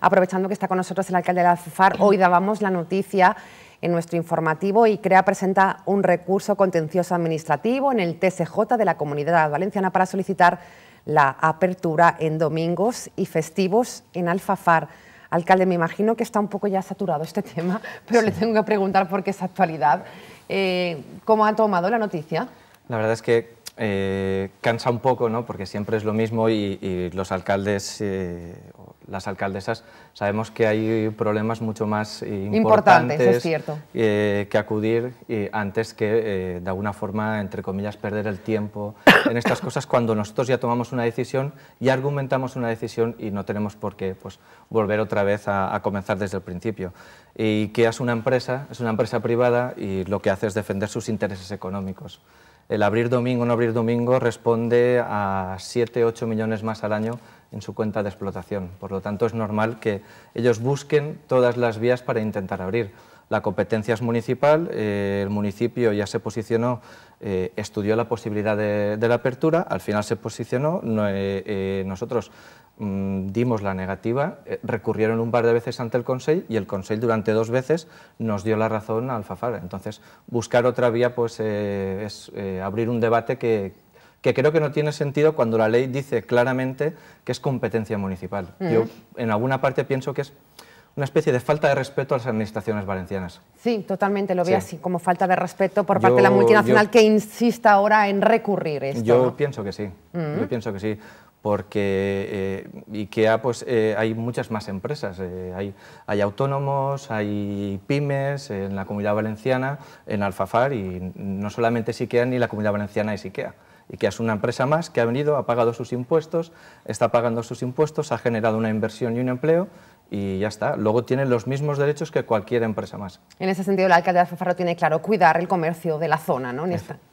aprovechando que está con nosotros el alcalde de Alfafar, hoy dábamos la noticia en nuestro informativo y CREA presenta un recurso contencioso administrativo en el TSJ de la Comunidad Valenciana para solicitar la apertura en domingos y festivos en Alfafar. Alcalde, me imagino que está un poco ya saturado este tema, pero le tengo que preguntar por qué es actualidad. Eh, ¿Cómo ha tomado la noticia? La verdad es que eh, cansa un poco, ¿no? porque siempre es lo mismo y, los alcaldes eh, las alcaldesas sabemos que hay problemas mucho más importantes, es cierto. Eh, que acudir eh, antes que, eh, de alguna forma, entre comillas, perder el tiempo en estas cosas cuando nosotros ya tomamos una decisión y argumentamos una decisión y no tenemos por qué pues, volver otra vez a, a comenzar desde el principio. Y que es una empresa, es una empresa privada y lo que hace es defender sus intereses económicos el abrir domingo no abrir domingo responde a 7, 8 millones más al año en su cuenta de explotación. Por lo tanto, es normal que ellos busquen todas las vías para intentar abrir la competencia es municipal, eh, el municipio ya se posicionó, eh, estudió la posibilidad de, la apertura, al final se posicionó, eh, nosotros mm, dimos la negativa, recurrieron un par de veces ante el Consejo y el Consejo durante dos veces nos dio la razón al FAFAR. Entonces, buscar otra vía pues, es abrir un debate que, creo que no tiene sentido cuando la ley dice claramente que es competencia municipal. Mm. Yo en alguna parte pienso que es una especie de falta de respeto a las administraciones valencianas. Sí, totalmente lo veo así, como falta de respeto por parte de la multinacional que insista ahora en recurrir esto. Yo pienso que sí, mm. yo pienso que sí, porque IKEA eh, pues eh, hay muchas más empresas, eh, hay, hay autónomos, hay pymes en la Comunidad Valenciana, en Alfafar, y no solamente es IKEA ni la Comunidad Valenciana es IKEA. que es una empresa más que ha venido, ha pagado sus impuestos, está pagando sus impuestos, ha generado una inversión y un empleo, y ya está. Luego tienen los mismos derechos que cualquier empresa más. En ese sentido, la alcalde de Alfafarro tiene claro cuidar el comercio de la zona, ¿no?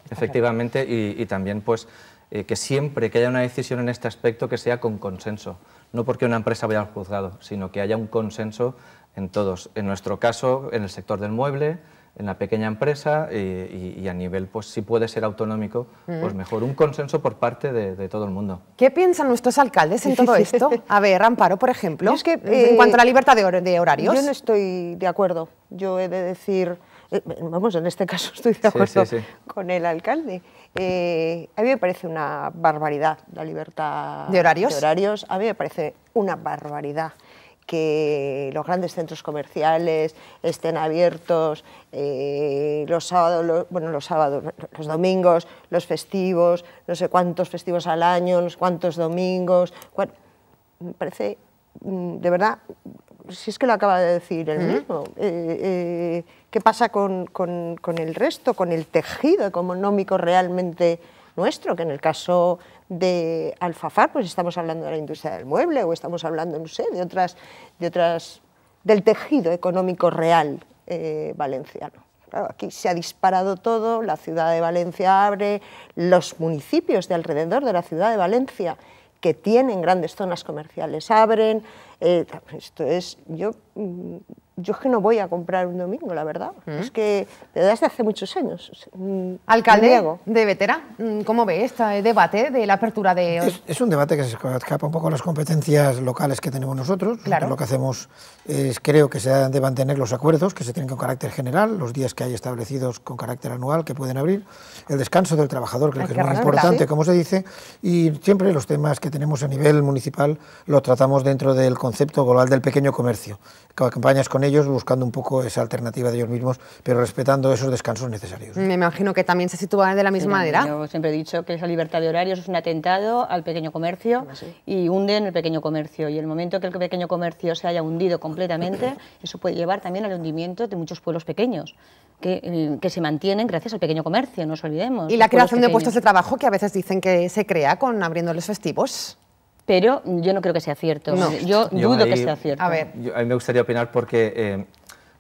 efectivamente, y, también pues eh, que siempre que haya una decisión en este aspecto que sea con consenso, no porque una empresa vaya al juzgado, sino que haya un consenso en todos. En nuestro caso, en el sector del mueble, en la pequeña empresa y, a nivel, pues si puede ser autonómico, mm. pues mejor un consenso por parte de, todo el mundo. ¿Qué piensan nuestros alcaldes en todo esto? A ver, Amparo, por ejemplo, es que, eh, en eh, cuanto a la libertad de, horarios. Yo no estoy de acuerdo. Yo he de decir, eh, vamos, en este caso estoy de acuerdo con el alcalde. a mí me parece una barbaridad la libertad de horarios. A mí me parece una barbaridad que los grandes centros comerciales estén abiertos eh, los sábados, bueno, los sábados, los domingos, los festivos, no sé cuántos festivos al año, cuántos domingos. me parece, mm, de verdad, si es que lo acaba de decir él mismo, eh, eh, ¿qué pasa con, con el resto, con el tejido económico realmente? nuestro, que en el caso de Alfafar, pues estamos hablando de la industria del mueble o estamos hablando, no sé, de otras, de otras del tejido económico real eh, valenciano. aquí se ha disparado todo, la ciudad de Valencia abre, los municipios de alrededor de la ciudad de Valencia que tienen grandes zonas comerciales abren, eh, esto es, yo, mm, yo es que no voy a comprar un domingo, la verdad. Mm. Es que desde hace muchos años. Mm, Alcalde de Vetera, ¿cómo ve este debate de la apertura de Es, un debate que se escapa un poco a las competencias locales que tenemos nosotros. lo que hacemos es, creo que se deben mantener los acuerdos que se tienen con carácter general, los días que hay establecidos con carácter anual que pueden abrir, el descanso del trabajador, creo que, es muy importante, como se dice, y siempre los temas que tenemos a nivel municipal los tratamos dentro del concepto global del pequeño comercio. que acompañas con ellos buscando un poco esa alternativa de ellos mismos, pero respetando esos descansos necesarios. Me imagino que también se sitúa de la misma manera. Yo siempre he dicho que esa libertad de horarios es un atentado al pequeño comercio ah, y y hunden el pequeño comercio. Y el momento que el pequeño comercio se haya hundido completamente, eso puede llevar también al hundimiento de muchos pueblos pequeños. Que, eh, se mantienen gracias al pequeño comercio, no nos olvidemos. Y la creación de puestos de trabajo que a veces dicen que se crea con abriendo los festivos pero yo no creo que sea cierto. Yo, dudo que sea cierto. A ver. mí me gustaría opinar porque eh,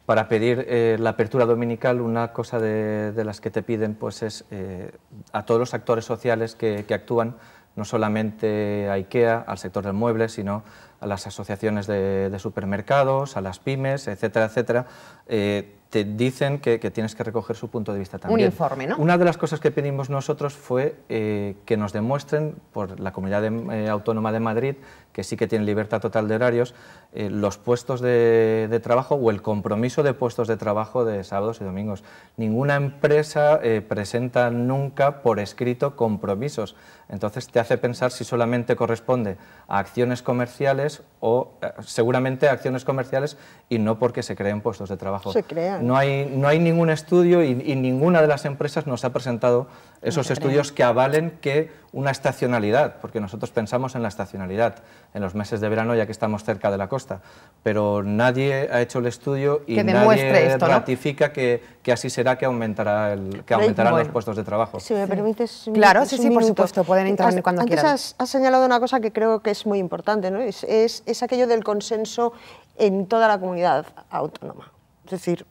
para pedir eh, la apertura dominical, una cosa de, las que te piden pues es eh, a todos los actores sociales que, actúan, no solamente a IKEA, al sector del mueble, sino a las asociaciones de, supermercados, a las pymes, etcétera, etcétera, eh, te dicen que, tienes que recoger su punto de vista también. Un informe, ¿no? Una de las cosas que pedimos nosotros fue eh, que nos demuestren por la Comunidad eh, Autónoma de Madrid, que sí que tiene libertad total de horarios, los puestos de, trabajo o el compromiso de puestos de trabajo de sábados y domingos. Ninguna empresa presenta nunca por escrito compromisos. Entonces te hace pensar si solamente corresponde a acciones comerciales o eh, seguramente acciones comerciales y no porque se creen puestos de trabajo. No hay, no hay ningún estudio y, ninguna de las empresas nos ha presentado esos estudios que avalen que una estacionalidad, porque nosotros pensamos en la estacionalidad en los meses de verano ya que estamos cerca de la costa, pero nadie ha hecho el estudio y nadie ratifica que, así será que aumentará que aumentarán los puestos de trabajo. Si me permites... Claro, sí, sí, por supuesto, pueden intervenir cuando antes has, señalado una cosa que creo que es muy importante, ¿no? es, aquello del consenso en toda la comunidad autónoma. Es decir,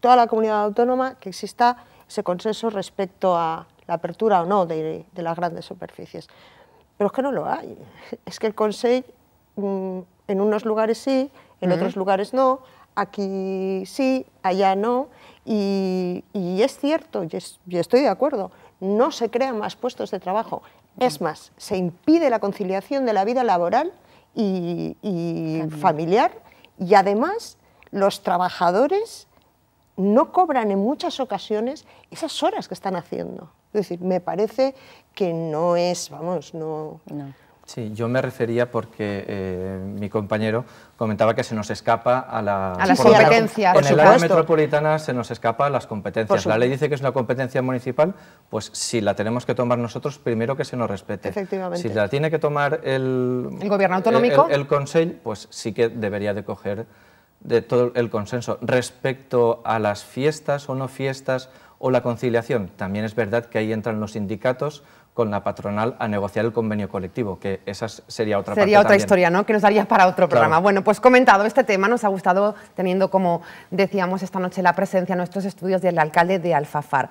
toda la comunidad autónoma que exista ese consenso respecto a la apertura o no de, las grandes superficies. Pero es que no lo hay. Es que el Consejo mm, en unos lugares sí, en otros lugares no, aquí sí, allá no. Y, es cierto, y estoy de acuerdo, no se crean más puestos de trabajo. Es más, se impide la conciliación de la vida laboral y, familiar y además los trabajadores no cobran en muchas ocasiones esas horas que están haciendo. Es decir, me parece que no es, vamos, no. Sí, yo me refería porque eh, mi compañero comentaba que se nos escapa a, las competencias. en el área metropolitana se nos escapa a las competencias. La ley dice que es una competencia municipal, pues si la tenemos que tomar nosotros, primero que se nos respete. Efectivamente. Si la tiene que tomar el, gobierno autonómico, el, el Consejo, pues sí que debería de coger de todo el consenso. Respecto a las fiestas o no fiestas o la conciliación, también es verdad que ahí entran los sindicatos con la patronal a negociar el convenio colectivo, que esa sería otra Sería otra historia, ¿no? Que nos haría para otro programa. Bueno, pues comentado este tema, nos ha gustado teniendo, como decíamos esta noche, la presencia en nuestros estudios del alcalde de Alfafar.